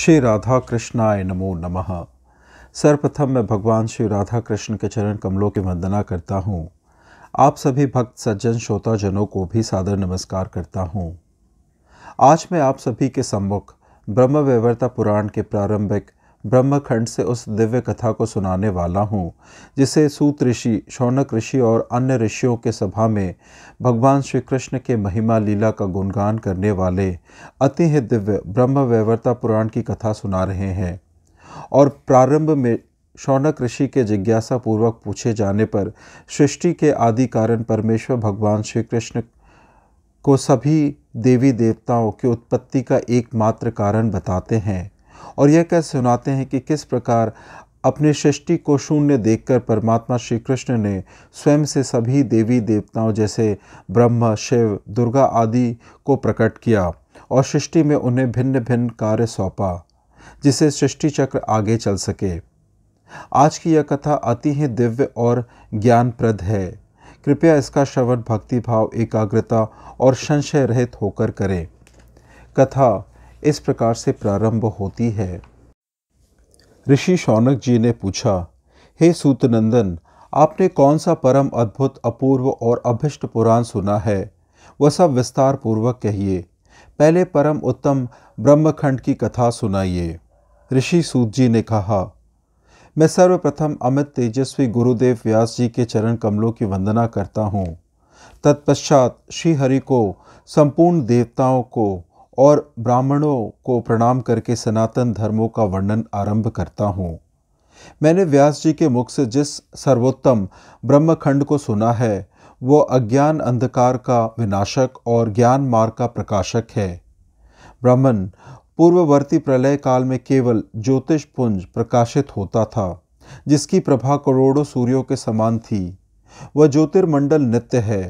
श्री राधा कृष्णाय नमो नमः सर्वप्रथम मैं भगवान श्री राधा कृष्ण के चरण कमलों की वंदना करता हूँ आप सभी भक्त सज्जन श्रोता जनों को भी सादर नमस्कार करता हूँ आज मैं आप सभी के सम्मुख व्यवर्ता पुराण के प्रारंभिक ब्रह्मखंड से उस दिव्य कथा को सुनाने वाला हूँ जिसे सूत ऋषि शौनक ऋषि और अन्य ऋषियों के सभा में भगवान श्री कृष्ण के महिमा लीला का गुणगान करने वाले अति ही दिव्य ब्रह्म वैवर्ता पुराण की कथा सुना रहे हैं और प्रारंभ में शौनक ऋषि के जिज्ञासा पूर्वक पूछे जाने पर सृष्टि के आदि कारण परमेश्वर भगवान श्री कृष्ण को सभी देवी देवताओं की उत्पत्ति का एकमात्र कारण बताते हैं और यह कह सुनाते हैं कि किस प्रकार अपने सृष्टि को शून्य देखकर परमात्मा श्री कृष्ण ने स्वयं से सभी देवी देवताओं जैसे ब्रह्म शिव दुर्गा आदि को प्रकट किया और सृष्टि में उन्हें भिन्न भिन्न कार्य सौंपा जिसे सृष्टि चक्र आगे चल सके आज की यह कथा अति ही दिव्य और ज्ञानप्रद है कृपया इसका श्रवण भक्तिभाव एकाग्रता और संशय रहित होकर करें कथा इस प्रकार से प्रारंभ होती है ऋषि शौनक जी ने पूछा हे सूतनंदन आपने कौन सा परम अद्भुत अपूर्व और अभिष्ट पुराण सुना है वह सब विस्तार पूर्वक कहिए पहले परम उत्तम ब्रह्मखंड की कथा सुनाइए ऋषि सूत जी ने कहा मैं सर्वप्रथम अमित तेजस्वी गुरुदेव व्यास जी के चरण कमलों की वंदना करता हूँ तत्पश्चात श्री हरि को संपूर्ण देवताओं को और ब्राह्मणों को प्रणाम करके सनातन धर्मों का वर्णन आरंभ करता हूँ मैंने व्यास जी के मुख से जिस सर्वोत्तम ब्रह्मखंड को सुना है वो अज्ञान अंधकार का विनाशक और ज्ञान मार्ग का प्रकाशक है ब्राह्मण पूर्ववर्ती प्रलय काल में केवल ज्योतिष पुंज प्रकाशित होता था जिसकी प्रभा करोड़ों सूर्यों के समान थी वह ज्योतिर्मंडल नित्य है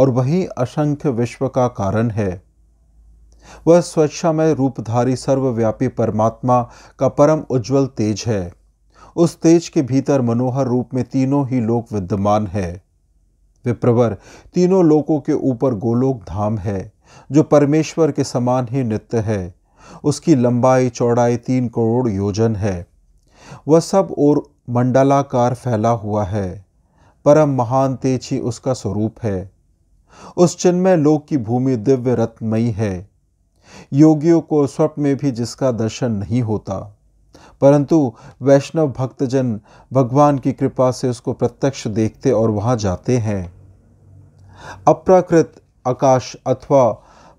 और वही असंख्य विश्व का कारण है वह स्वेच्छामय रूपधारी सर्वव्यापी परमात्मा का परम उज्जवल तेज है उस तेज के भीतर मनोहर रूप में तीनों ही लोक विद्यमान है विप्रवर तीनों लोकों के ऊपर गोलोक धाम है जो परमेश्वर के समान ही नित्य है उसकी लंबाई चौड़ाई तीन करोड़ योजन है वह सब और मंडलाकार फैला हुआ है परम महान तेज ही उसका स्वरूप है उस चिन्मय लोक की भूमि दिव्य रत्नमयी है योगियों को स्वप्न में भी जिसका दर्शन नहीं होता परंतु वैष्णव भक्तजन भगवान की कृपा से उसको प्रत्यक्ष देखते और वहां जाते हैं अप्राकृत आकाश अथवा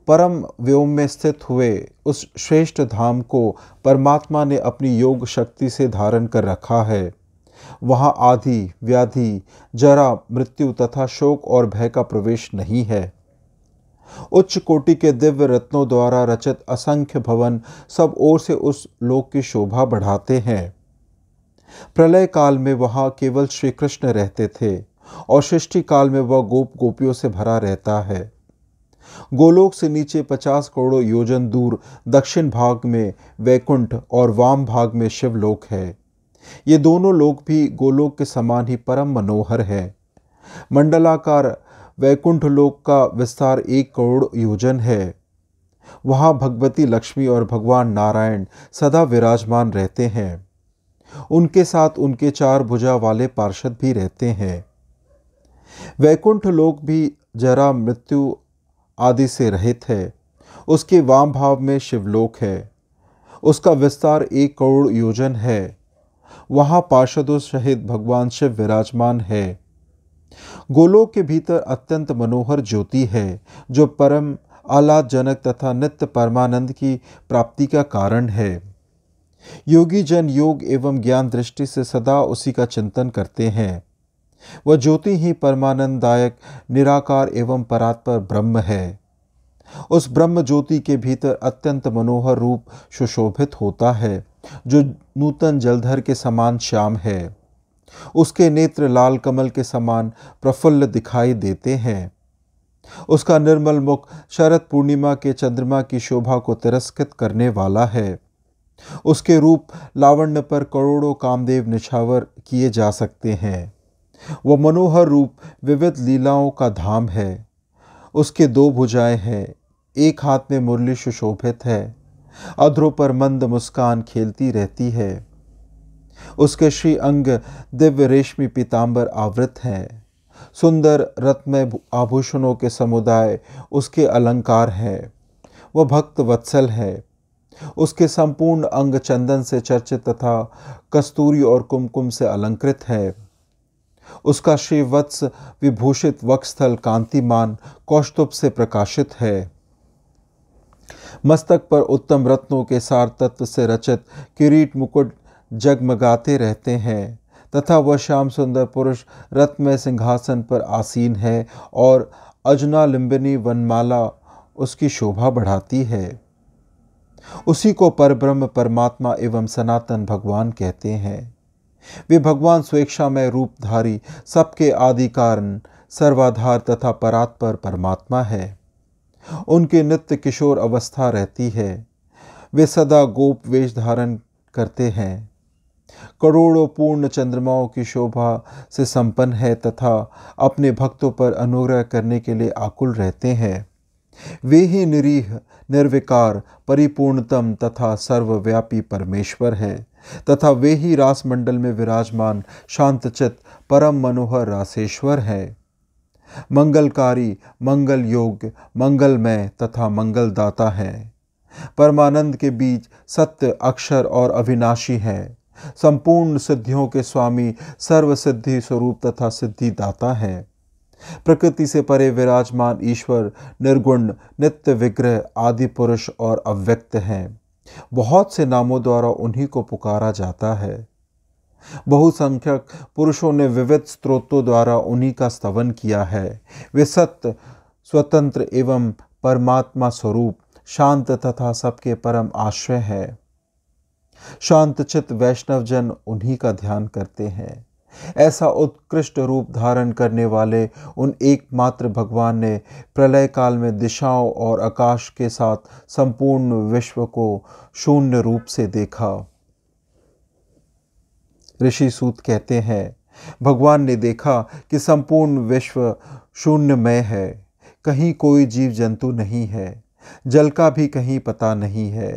परम व्योम में स्थित हुए उस श्रेष्ठ धाम को परमात्मा ने अपनी योग शक्ति से धारण कर रखा है वहाँ आधि व्याधि जरा मृत्यु तथा शोक और भय का प्रवेश नहीं है उच्च कोटि के दिव्य रत्नों द्वारा रचित असंख्य भवन सब ओर से उस लोक की शोभा बढ़ाते हैं प्रलय काल में वहां केवल श्री कृष्ण रहते थे और सृष्टि काल में वह गोप गोपियों से भरा रहता है गोलोक से नीचे पचास करोड़ योजन दूर दक्षिण भाग में वैकुंठ और वाम भाग में शिवलोक है ये दोनों लोक भी गोलोक के समान ही परम मनोहर है मंडलाकार वैकुंठ लोक का विस्तार एक करोड़ योजन है वहाँ भगवती लक्ष्मी और भगवान नारायण सदा विराजमान रहते हैं उनके साथ उनके चार भुजा वाले पार्षद भी रहते हैं वैकुंठ लोक भी जरा मृत्यु आदि से रहित है उसके वाम भाव में शिवलोक है उसका विस्तार एक करोड़ योजन है वहाँ पार्षदों सहित भगवान शिव विराजमान है गोलोक के भीतर अत्यंत मनोहर ज्योति है जो परम आलादजनक तथा नित्य परमानंद की प्राप्ति का कारण है योगी जन योग एवं ज्ञान दृष्टि से सदा उसी का चिंतन करते हैं वह ज्योति ही परमानंददायक निराकार एवं परात्पर ब्रह्म है उस ब्रह्म ज्योति के भीतर अत्यंत मनोहर रूप सुशोभित होता है जो नूतन जलधर के समान श्याम है उसके नेत्र लाल कमल के समान प्रफुल्ल दिखाई देते हैं उसका निर्मल मुख शरद पूर्णिमा के चंद्रमा की शोभा को तिरस्कृत करने वाला है उसके रूप लावण्य पर करोड़ों कामदेव निछावर किए जा सकते हैं वह मनोहर रूप विविध लीलाओं का धाम है उसके दो भुजाएं हैं एक हाथ में मुरली सुशोभित है अधरों पर मंद मुस्कान खेलती रहती है उसके श्री अंग दिव्य रेशमी पीताम्बर आवृत हैं सुंदर रत्नमय आभूषणों के समुदाय उसके अलंकार हैं वह भक्त वत्सल है उसके संपूर्ण अंग चंदन से चर्चित तथा कस्तूरी और कुमकुम से अलंकृत है उसका श्रीवत्स विभूषित वक्षस्थल कांतिमान कौष्टुप से प्रकाशित है मस्तक पर उत्तम रत्नों के सार तत्व से रचित किरीट मुकुट जगमगाते रहते हैं तथा वह श्याम सुंदर पुरुष रत्नमय सिंहासन पर आसीन है और अजना लिंबिनी वनमाला उसकी शोभा बढ़ाती है उसी को परब्रह्म परमात्मा एवं सनातन भगवान कहते हैं वे भगवान स्वेच्छामय रूपधारी सबके आदि कारण सर्वाधार तथा परात्पर परमात्मा है उनके नित्य किशोर अवस्था रहती है वे सदा गोप वेश धारण करते हैं करोड़ों पूर्ण चंद्रमाओं की शोभा से संपन्न है तथा अपने भक्तों पर अनुग्रह करने के लिए आकुल रहते हैं वे ही निरीह निर्विकार परिपूर्णतम तथा सर्वव्यापी परमेश्वर है तथा वे ही रासमंडल में विराजमान शांतचित परम मनोहर रासेश्वर है मंगलकारी मंगल योग्य मंगलमय तथा मंगलदाता है परमानंद के बीच सत्य अक्षर और अविनाशी है संपूर्ण सिद्धियों के स्वामी सर्व सिद्धि स्वरूप तथा सिद्धिदाता है प्रकृति से परे विराजमान ईश्वर निर्गुण नित्य विग्रह आदि पुरुष और अव्यक्त हैं बहुत से नामों द्वारा उन्हीं को पुकारा जाता है बहुसंख्यक पुरुषों ने विविध स्रोतों द्वारा उन्हीं का स्तवन किया है वे सत्य स्वतंत्र एवं परमात्मा स्वरूप शांत तथा सबके परम आश्रय हैं शांतचित वैष्णव जन उन्हीं का ध्यान करते हैं ऐसा उत्कृष्ट रूप धारण करने वाले उन एकमात्र भगवान ने प्रलय काल में दिशाओं और आकाश के साथ संपूर्ण विश्व को शून्य रूप से देखा ऋषि सूत कहते हैं भगवान ने देखा कि संपूर्ण विश्व शून्यमय है कहीं कोई जीव जंतु नहीं है जल का भी कहीं पता नहीं है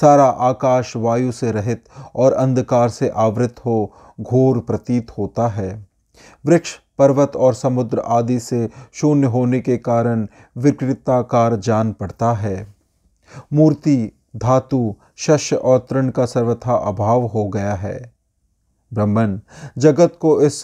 सारा आकाश वायु से रहित और अंधकार से आवृत हो घोर प्रतीत होता है वृक्ष पर्वत और समुद्र आदि से शून्य होने के कारण विकृताकार जान पड़ता है मूर्ति धातु शश और तृण का सर्वथा अभाव हो गया है ब्रह्मन जगत को इस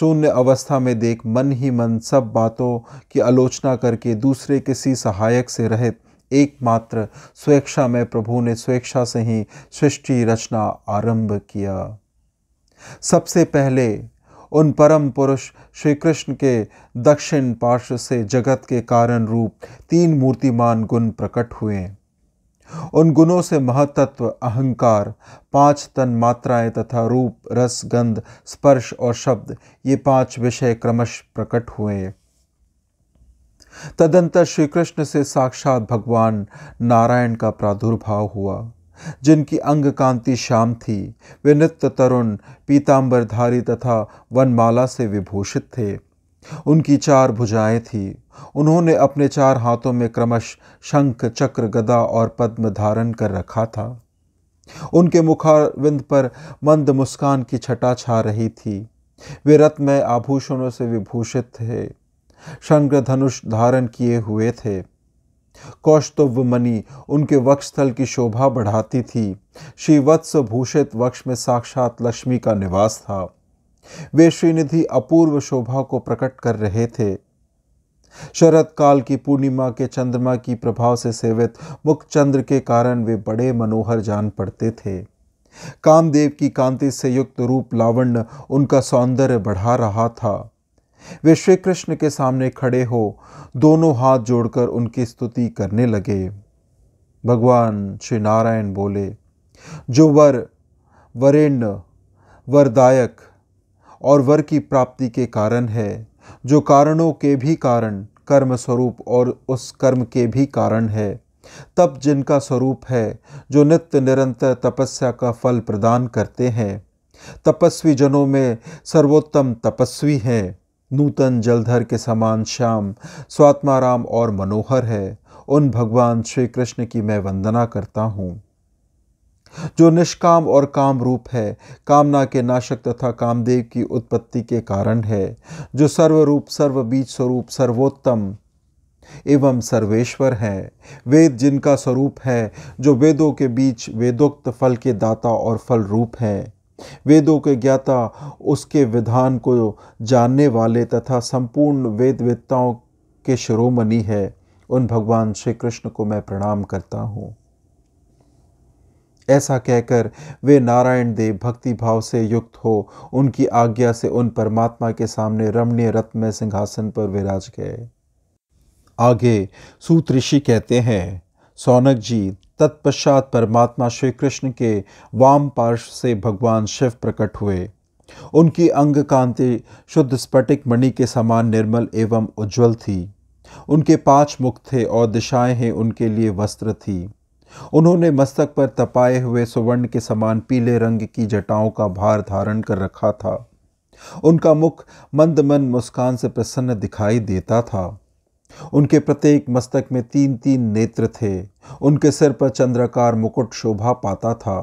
शून्य अवस्था में देख मन ही मन सब बातों की आलोचना करके दूसरे किसी सहायक से रहित एकमात्र स्वेच्छा में प्रभु ने स्वेच्छा से ही सृष्टि रचना आरंभ किया सबसे पहले उन परम पुरुष श्री कृष्ण के दक्षिण पार्श्व से जगत के कारण रूप तीन मूर्तिमान गुण प्रकट हुए उन गुणों से महतत्व अहंकार पांच तन मात्राएं तथा रूप रस गंध स्पर्श और शब्द ये पांच विषय क्रमश प्रकट हुए तदंतर श्री कृष्ण से साक्षात भगवान नारायण का प्रादुर्भाव हुआ जिनकी अंग कांति श्याम थी वे नित्य तरुण पीताम्बरधारी तथा वनमाला से विभूषित थे उनकी चार भुजाएं थीं उन्होंने अपने चार हाथों में क्रमश शंख चक्र गदा और पद्म धारण कर रखा था उनके मुखारविंद पर मंद मुस्कान की छटा छा रही थी वे रत्नमय आभूषणों से विभूषित थे शंकर धनुष धारण किए हुए थे कौशतव मनी उनके वक्षस्थल की शोभा बढ़ाती थी श्रीवत्स भूषित वक्ष में साक्षात लक्ष्मी का निवास था वे श्रीनिधि अपूर्व शोभा को प्रकट कर रहे थे शरद काल की पूर्णिमा के चंद्रमा की प्रभाव से सेवित मुख चंद्र के कारण वे बड़े मनोहर जान पड़ते थे कामदेव की कांति से युक्त रूप लावण्य उनका सौंदर्य बढ़ा रहा था वे श्री कृष्ण के सामने खड़े हो दोनों हाथ जोड़कर उनकी स्तुति करने लगे भगवान श्री नारायण बोले जो वर वरेण्य वरदायक और वर की प्राप्ति के कारण है जो कारणों के भी कारण कर्म स्वरूप और उस कर्म के भी कारण है तप जिनका स्वरूप है जो नित्य निरंतर तपस्या का फल प्रदान करते हैं तपस्वी जनों में सर्वोत्तम तपस्वी हैं नूतन जलधर के समान श्याम स्वात्माराम और मनोहर है उन भगवान श्री कृष्ण की मैं वंदना करता हूँ जो निष्काम और काम रूप है कामना के नाशक तथा कामदेव की उत्पत्ति के कारण है जो सर्वरूप सर्वबीज स्वरूप सर्वोत्तम एवं सर्वेश्वर है वेद जिनका स्वरूप है जो वेदों के बीच वेदोक्त फल के दाता और फल रूप है वेदों के ज्ञाता उसके विधान को जानने वाले तथा संपूर्ण वेद के शिरोमणि है उन भगवान श्री कृष्ण को मैं प्रणाम करता हूँ ऐसा कहकर वे नारायण देव भक्ति भाव से युक्त हो उनकी आज्ञा से उन परमात्मा के सामने रमणीय रत्नमय सिंहासन पर विराज गए आगे सूत ऋषि कहते हैं सौनक जी तत्पश्चात परमात्मा श्री कृष्ण के वाम पार्श्व से भगवान शिव प्रकट हुए उनकी अंग कांति शुद्ध स्फटिक मणि के समान निर्मल एवं उज्जवल थी उनके पांच मुख थे और दिशाएं हैं उनके लिए वस्त्र थी उन्होंने मस्तक पर तपाए हुए सुवर्ण के समान पीले रंग की जटाओं का भार धारण कर रखा था उनका मुख मंद मन मुस्कान से प्रसन्न दिखाई देता था उनके प्रत्येक मस्तक में तीन तीन नेत्र थे उनके सिर पर चंद्रकार मुकुट शोभा पाता था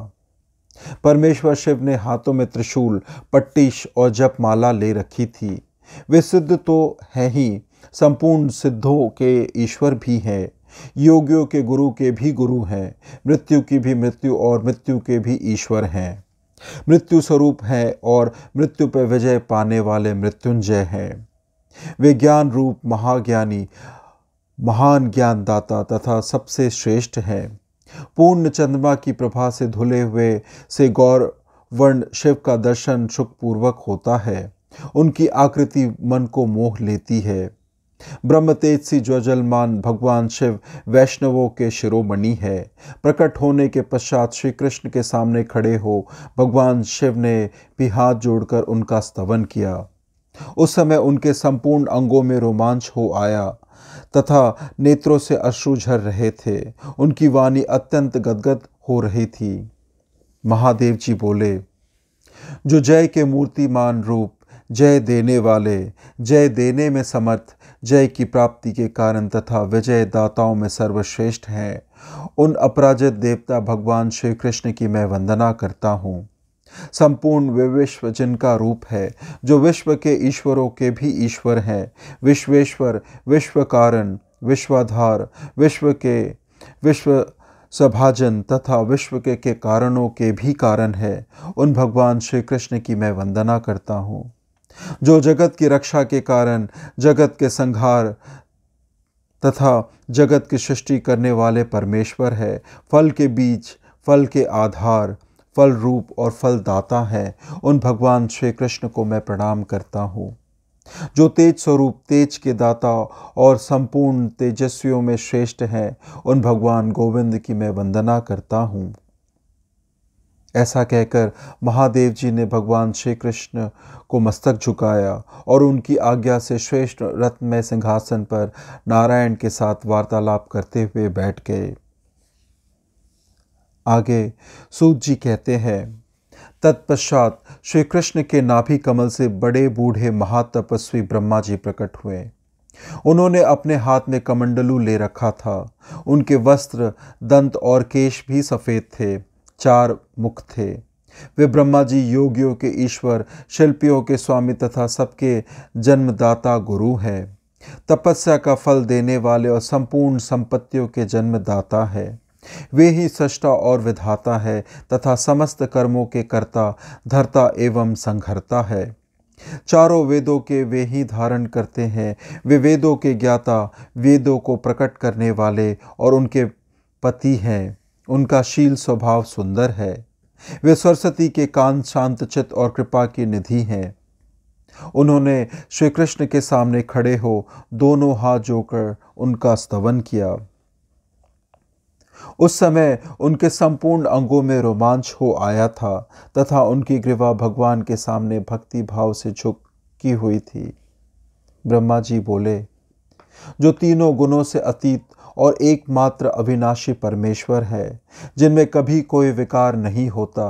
परमेश्वर शिव ने हाथों में त्रिशूल पट्टीश और जप माला ले रखी थी वे सिद्ध तो हैं ही संपूर्ण सिद्धों के ईश्वर भी हैं योगियों के गुरु के भी गुरु हैं मृत्यु की भी मृत्यु और मृत्यु के भी ईश्वर हैं मृत्यु स्वरूप हैं और मृत्यु पर विजय पाने वाले मृत्युंजय हैं वे ज्ञान रूप महाज्ञानी महान ज्ञानदाता तथा सबसे श्रेष्ठ हैं पूर्ण चंद्रमा की प्रभा से धुले हुए से गौर वर्ण शिव का दर्शन सुखपूर्वक होता है उनकी आकृति मन को मोह लेती है ब्रह्म तेज सी ज्वजलमान भगवान शिव वैष्णवों के शिरोमणि है प्रकट होने के पश्चात श्री कृष्ण के सामने खड़े हो भगवान शिव ने भी हाथ जोड़कर उनका स्तवन किया उस समय उनके संपूर्ण अंगों में रोमांच हो आया तथा नेत्रों से अश्रु झर रहे थे उनकी वाणी अत्यंत गदगद हो रही थी महादेव जी बोले जो जय के मूर्तिमान रूप जय देने वाले जय देने में समर्थ जय की प्राप्ति के कारण तथा विजय दाताओं में सर्वश्रेष्ठ हैं उन अपराजित देवता भगवान श्री कृष्ण की मैं वंदना करता हूँ संपूर्ण विश्व जिनका रूप है जो विश्व के ईश्वरों के भी ईश्वर हैं विश्वेश्वर विश्व कारण विश्वाधार विश्व के विश्व सभाजन तथा विश्व के के कारणों के भी कारण है उन भगवान श्री कृष्ण की मैं वंदना करता हूँ जो जगत की रक्षा के कारण जगत के संहार तथा जगत की सृष्टि करने वाले परमेश्वर है फल के बीच फल के आधार फल रूप और फलदाता हैं उन भगवान श्री कृष्ण को मैं प्रणाम करता हूँ जो तेज स्वरूप तेज के दाता और संपूर्ण तेजस्वियों में श्रेष्ठ हैं उन भगवान गोविंद की मैं वंदना करता हूँ ऐसा कहकर महादेव जी ने भगवान श्री कृष्ण को मस्तक झुकाया और उनकी आज्ञा से श्रेष्ठ रत्नमय सिंहासन पर नारायण के साथ वार्तालाप करते हुए बैठ गए आगे सूत जी कहते हैं तत्पश्चात श्री कृष्ण के नाभि कमल से बड़े बूढ़े महातपस्वी ब्रह्मा जी प्रकट हुए उन्होंने अपने हाथ में कमंडलू ले रखा था उनके वस्त्र दंत और केश भी सफ़ेद थे चार मुख थे वे ब्रह्मा जी योगियों के ईश्वर शिल्पियों के स्वामी तथा सबके जन्मदाता गुरु हैं तपस्या का फल देने वाले और संपूर्ण संपत्तियों के जन्मदाता है वे ही सष्टा और विधाता है तथा समस्त कर्मों के कर्ता धरता एवं संघर्ता है चारों वेदों के वे ही धारण करते हैं वे वेदों के ज्ञाता वेदों को प्रकट करने वाले और उनके पति हैं उनका शील स्वभाव सुंदर है वे सरस्वती के कान शांत चित्त और कृपा की निधि हैं उन्होंने श्री कृष्ण के सामने खड़े हो दोनों हाथ जोकर उनका स्तवन किया उस समय उनके संपूर्ण अंगों में रोमांच हो आया था तथा उनकी ग्रीवा भगवान के सामने भक्ति भाव से झुकी हुई थी ब्रह्मा जी बोले जो तीनों गुणों से अतीत और एकमात्र अविनाशी परमेश्वर है जिनमें कभी कोई विकार नहीं होता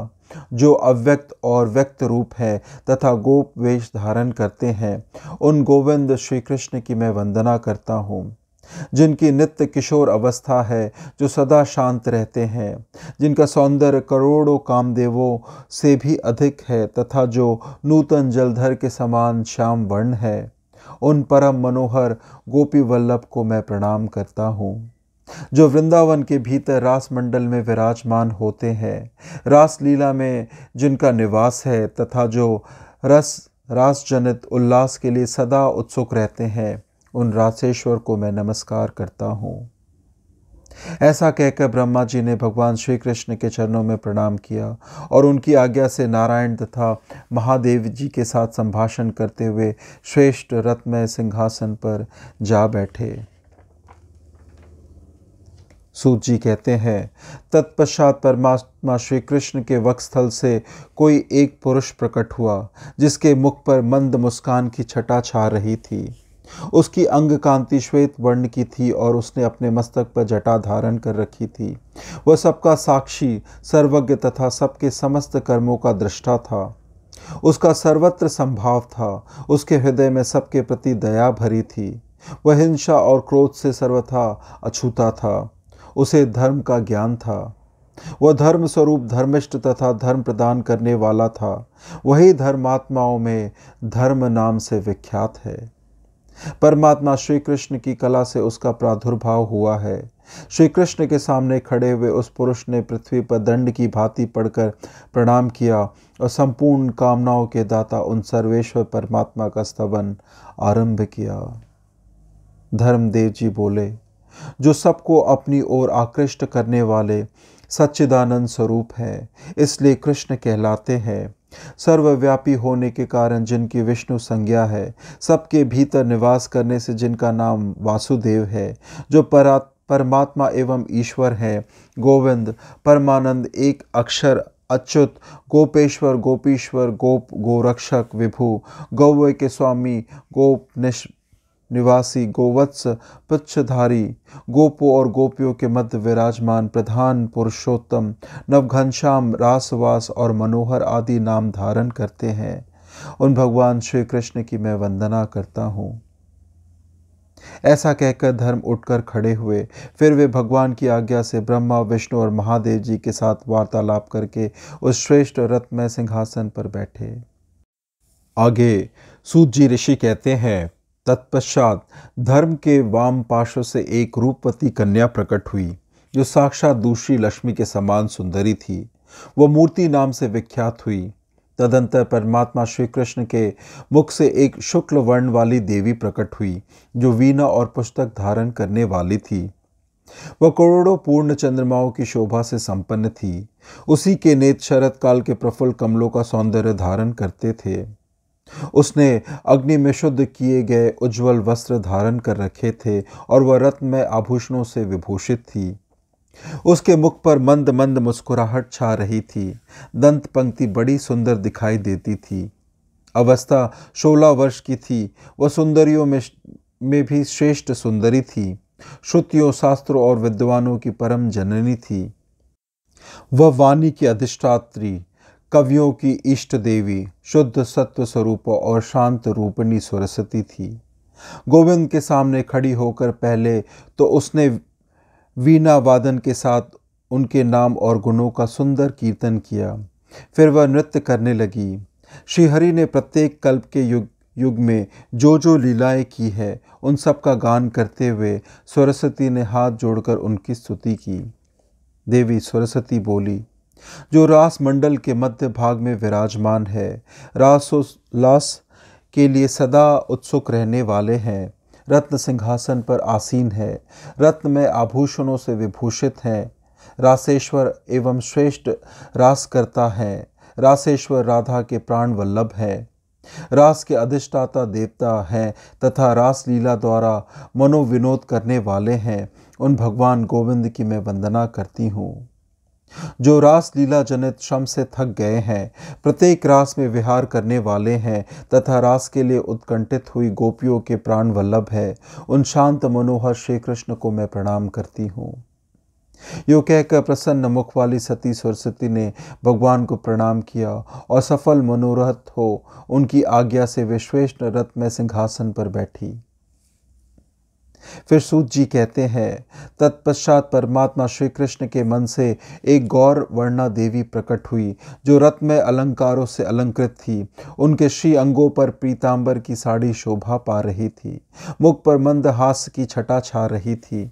जो अव्यक्त और व्यक्त रूप है तथा गोप वेश धारण करते हैं उन गोविंद श्री कृष्ण की मैं वंदना करता हूँ जिनकी नित्य किशोर अवस्था है जो सदा शांत रहते हैं जिनका सौंदर्य करोड़ों कामदेवों से भी अधिक है तथा जो नूतन जलधर के समान श्याम वर्ण है उन परम मनोहर गोपी वल्लभ को मैं प्रणाम करता हूँ जो वृंदावन के भीतर रासमंडल में विराजमान होते हैं रासलीला में जिनका निवास है तथा जो रस रास जनित उल्लास के लिए सदा उत्सुक रहते हैं उन राशेश्वर को मैं नमस्कार करता हूँ ऐसा कहकर ब्रह्मा जी ने भगवान श्री कृष्ण के चरणों में प्रणाम किया और उनकी आज्ञा से नारायण तथा महादेव जी के साथ संभाषण करते हुए श्रेष्ठ रत्नमय सिंहासन पर जा बैठे सूत जी कहते हैं तत्पश्चात परमात्मा श्री कृष्ण के वक्षस्थल से कोई एक पुरुष प्रकट हुआ जिसके मुख पर मंद मुस्कान की छटा छा रही थी उसकी अंग कांति श्वेत वर्ण की थी और उसने अपने मस्तक पर जटा धारण कर रखी थी वह सबका साक्षी सर्वज्ञ तथा सबके समस्त कर्मों का दृष्टा था उसका सर्वत्र संभाव था उसके हृदय में सबके प्रति दया भरी थी वह हिंसा और क्रोध से सर्वथा अछूता था उसे धर्म का ज्ञान था वह धर्म स्वरूप धर्मिष्ट तथा धर्म प्रदान करने वाला था वही धर्मात्माओं में धर्म नाम से विख्यात है परमात्मा श्री कृष्ण की कला से उसका प्रादुर्भाव हुआ है श्री कृष्ण के सामने खड़े हुए उस पुरुष ने पृथ्वी पर दंड की भांति पढ़कर प्रणाम किया और संपूर्ण कामनाओं के दाता उन सर्वेश्वर परमात्मा का स्तवन आरंभ किया धर्मदेव जी बोले जो सबको अपनी ओर आकृष्ट करने वाले सच्चिदानंद स्वरूप है इसलिए कृष्ण कहलाते हैं सर्वव्यापी होने के कारण जिनकी विष्णु संज्ञा है सबके भीतर निवास करने से जिनका नाम वासुदेव है जो परात परमात्मा एवं ईश्वर है गोविंद परमानंद एक अक्षर अच्युत गोपेश्वर गोपीश्वर गोप गोरक्षक विभु गौ के स्वामी गोप निश निवासी गोवत्स पुच्छधारी गोपो और गोपियों के मध्य विराजमान प्रधान पुरुषोत्तम नवघनश्याम रासवास और मनोहर आदि नाम धारण करते हैं उन भगवान श्री कृष्ण की मैं वंदना करता हूँ ऐसा कहकर धर्म उठकर खड़े हुए फिर वे भगवान की आज्ञा से ब्रह्मा विष्णु और महादेव जी के साथ वार्तालाप करके उस श्रेष्ठ रत्नमय सिंहासन पर बैठे आगे सूत जी ऋषि कहते हैं तत्पश्चात धर्म के वाम पार्श्व से एक रूपवती कन्या प्रकट हुई जो साक्षात दूसरी लक्ष्मी के समान सुंदरी थी वह मूर्ति नाम से विख्यात हुई तदंतर परमात्मा श्री कृष्ण के मुख से एक शुक्ल वर्ण वाली देवी प्रकट हुई जो वीणा और पुस्तक धारण करने वाली थी वह करोड़ों पूर्ण चंद्रमाओं की शोभा से संपन्न थी उसी के नेत शरत काल के प्रफुल्ल कमलों का सौंदर्य धारण करते थे उसने अग्नि में शुद्ध किए गए उज्जवल वस्त्र धारण कर रखे थे और वह रत्नमय आभूषणों से विभूषित थी उसके मुख पर मंद मंद मुस्कुराहट छा रही थी दंत पंक्ति बड़ी सुंदर दिखाई देती थी अवस्था सोलह वर्ष की थी वह सुंदरियों में में भी श्रेष्ठ सुंदरी थी श्रुतियों शास्त्रों और विद्वानों की परम जननी थी वह वाणी की अधिष्ठात्री कवियों की इष्ट देवी शुद्ध सत्व स्वरूप और शांत रूपणी सरस्वती थी गोविंद के सामने खड़ी होकर पहले तो उसने वीणा वादन के साथ उनके नाम और गुणों का सुंदर कीर्तन किया फिर वह नृत्य करने लगी श्रीहरि ने प्रत्येक कल्प के युग युग में जो जो लीलाएं की है उन सब का गान करते हुए सरस्वती ने हाथ जोड़कर उनकी स्तुति की देवी सरस्वती बोली जो रासमंडल के मध्य भाग में विराजमान है रासोल्लास के लिए सदा उत्सुक रहने वाले हैं रत्न सिंहासन पर आसीन है रत्न में आभूषणों से विभूषित हैं रासेश्वर एवं श्रेष्ठ रासकर्ता हैं रासेश्वर राधा के प्राण वल्लभ हैं रास के अधिष्ठाता देवता हैं तथा रास लीला द्वारा मनोविनोद करने वाले हैं उन भगवान गोविंद की मैं वंदना करती हूँ जो रास लीला जनित श्रम से थक गए हैं प्रत्येक रास में विहार करने वाले हैं तथा रास के लिए उत्कंठित हुई गोपियों के प्राण वल्लभ है उन शांत मनोहर श्री कृष्ण को मैं प्रणाम करती हूँ यो कहकर प्रसन्न मुख वाली सती सरस्वती ने भगवान को प्रणाम किया और सफल मनोरथ हो उनकी आज्ञा से विश्वेश्वर रथ में सिंहासन पर बैठी फिर सूत जी कहते हैं तत्पश्चात परमात्मा श्री कृष्ण के मन से एक गौर वर्णा देवी प्रकट हुई जो रत्न में अलंकारों से अलंकृत थी उनके श्री अंगों पर प्रीतांबर की साड़ी शोभा पा रही थी मुख पर मंद हास्य की छटा छा रही थी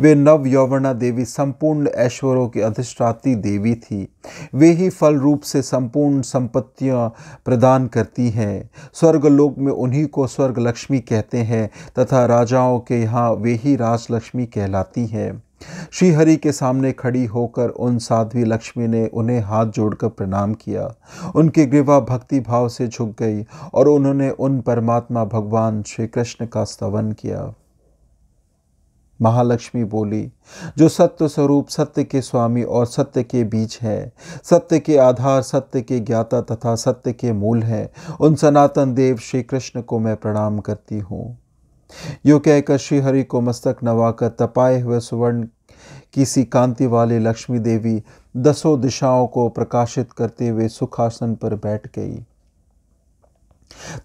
वे नव यौवना देवी संपूर्ण ऐश्वर्यों की अधिष्ठाती देवी थी वे ही फल रूप से संपूर्ण संपत्तियां प्रदान करती हैं स्वर्गलोक में उन्हीं को स्वर्ग लक्ष्मी कहते हैं तथा राजाओं के यहाँ वे ही राजलक्ष्मी कहलाती हैं श्री हरि के सामने खड़ी होकर उन साध्वी लक्ष्मी ने उन्हें हाथ जोड़कर प्रणाम किया उनकी ग्रीवा भक्ति भाव से झुक गई और उन्होंने उन परमात्मा भगवान श्री कृष्ण का स्तवन किया महालक्ष्मी बोली जो सत्य स्वरूप सत्य के स्वामी और सत्य के बीच है सत्य के आधार सत्य के ज्ञाता तथा सत्य के मूल है उन सनातन देव श्री कृष्ण को मैं प्रणाम करती हूँ यो कहकर श्रीहरि को मस्तक नवाकर तपाए हुए सुवर्ण किसी कांति वाले लक्ष्मी देवी दसों दिशाओं को प्रकाशित करते हुए सुखासन पर बैठ गई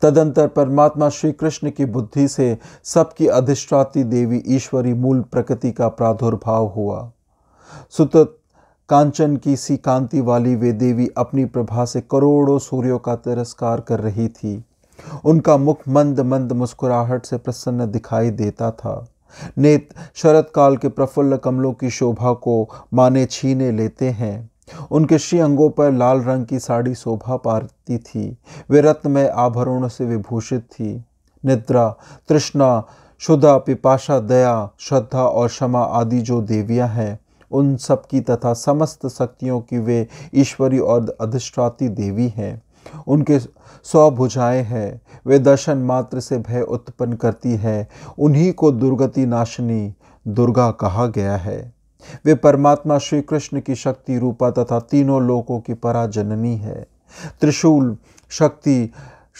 तदंतर परमात्मा श्री कृष्ण की बुद्धि से सबकी अधिष्ठाती देवी ईश्वरी मूल प्रकृति का प्रादुर्भाव हुआ सुत कांचन की सी कांति वाली वे देवी अपनी प्रभा से करोड़ों सूर्यों का तिरस्कार कर रही थी उनका मुख मंद मंद मुस्कुराहट से प्रसन्न दिखाई देता था नेत शरत काल के प्रफुल्ल कमलों की शोभा को माने छीने लेते हैं उनके श्री अंगों पर लाल रंग की साड़ी शोभा पारती थी वे रत्नमय आभरणों से विभूषित थी निद्रा तृष्णा शुदा पिपाशा दया श्रद्धा और क्षमा आदि जो देवियां हैं उन सब की तथा समस्त शक्तियों की वे ईश्वरी और अधिष्ठाती देवी हैं उनके सौ भुजाएं हैं वे दर्शन मात्र से भय उत्पन्न करती है उन्हीं को दुर्गति नाशनी दुर्गा कहा गया है वे परमात्मा श्री कृष्ण की शक्ति रूपा तथा तीनों लोकों की पराजननी है त्रिशूल शक्ति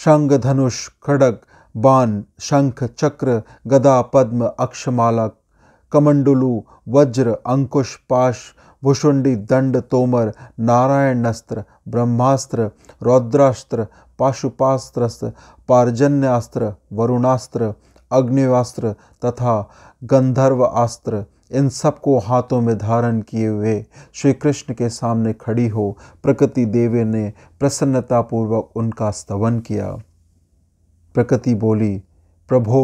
शंग धनुष खड़क बाण शंख चक्र गदा पद्म अक्षमालक कमंडुलु वज्र अंकुश पाश भुषुंडी दंड तोमर नारायण अस्त्र ब्रह्मास्त्र रौद्रास्त्र पाशुपास्त्र पार्जन्यास्त्र वरुणास्त्र अग्निवास्त्र तथा गंधर्वास्त्र इन सबको हाथों में धारण किए हुए श्री कृष्ण के सामने खड़ी हो प्रकृति देवी ने प्रसन्नतापूर्वक उनका स्तवन किया प्रकृति बोली प्रभो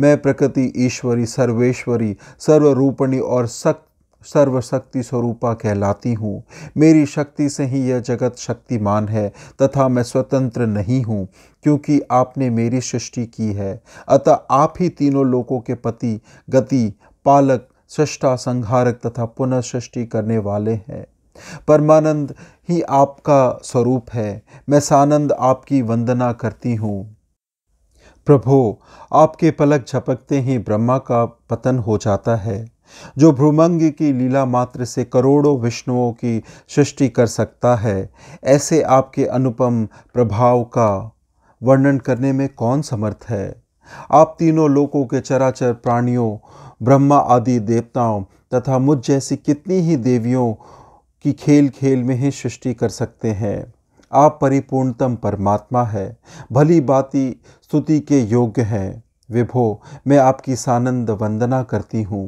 मैं प्रकृति ईश्वरी सर्वेश्वरी सर्वरूपणी और सक सर्वशक्ति स्वरूपा कहलाती हूँ मेरी शक्ति से ही यह जगत शक्तिमान है तथा मैं स्वतंत्र नहीं हूँ क्योंकि आपने मेरी सृष्टि की है अतः आप ही तीनों लोकों के पति गति पालक सृष्टा संहारक तथा पुनः सृष्टि करने वाले हैं परमानंद ही आपका स्वरूप है मैं सानंद आपकी वंदना करती हूँ प्रभो आपके पलक झपकते ही ब्रह्मा का पतन हो जाता है जो भ्रुमंग की लीला मात्र से करोड़ों विष्णुओं की सृष्टि कर सकता है ऐसे आपके अनुपम प्रभाव का वर्णन करने में कौन समर्थ है आप तीनों लोकों के चराचर प्राणियों ब्रह्मा आदि देवताओं तथा मुझ जैसी कितनी ही देवियों की खेल खेल में ही सृष्टि कर सकते हैं आप परिपूर्णतम परमात्मा है भली बाती स्तुति के योग्य हैं विभो मैं आपकी सानंद वंदना करती हूँ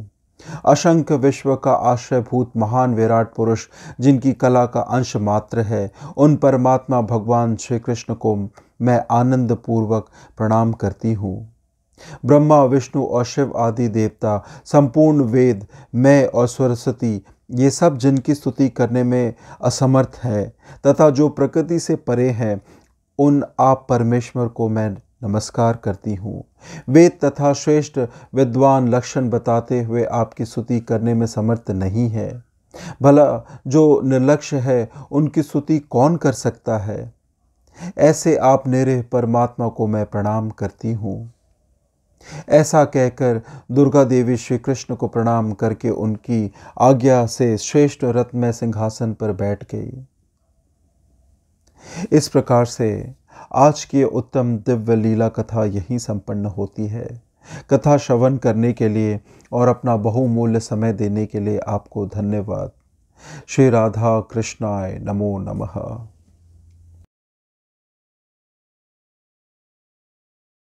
अशंख विश्व का आश्रयभूत महान विराट पुरुष जिनकी कला का अंश मात्र है उन परमात्मा भगवान श्री कृष्ण को मैं आनंद पूर्वक प्रणाम करती हूँ ब्रह्मा विष्णु और शिव आदि देवता संपूर्ण वेद मैं और सरस्वती ये सब जिनकी स्तुति करने में असमर्थ है तथा जो प्रकृति से परे हैं उन आप परमेश्वर को मैं नमस्कार करती हूँ वेद तथा श्रेष्ठ विद्वान लक्षण बताते हुए आपकी स्तुति करने में समर्थ नहीं है भला जो निर्लक्ष्य है उनकी स्तुति कौन कर सकता है ऐसे आप निरह परमात्मा को मैं प्रणाम करती हूँ ऐसा कहकर दुर्गा देवी श्री कृष्ण को प्रणाम करके उनकी आज्ञा से श्रेष्ठ रत्न सिंहासन पर बैठ गई इस प्रकार से आज की उत्तम दिव्य लीला कथा यहीं संपन्न होती है कथा श्रवण करने के लिए और अपना बहुमूल्य समय देने के लिए आपको धन्यवाद श्री राधा कृष्णाय नमो नमः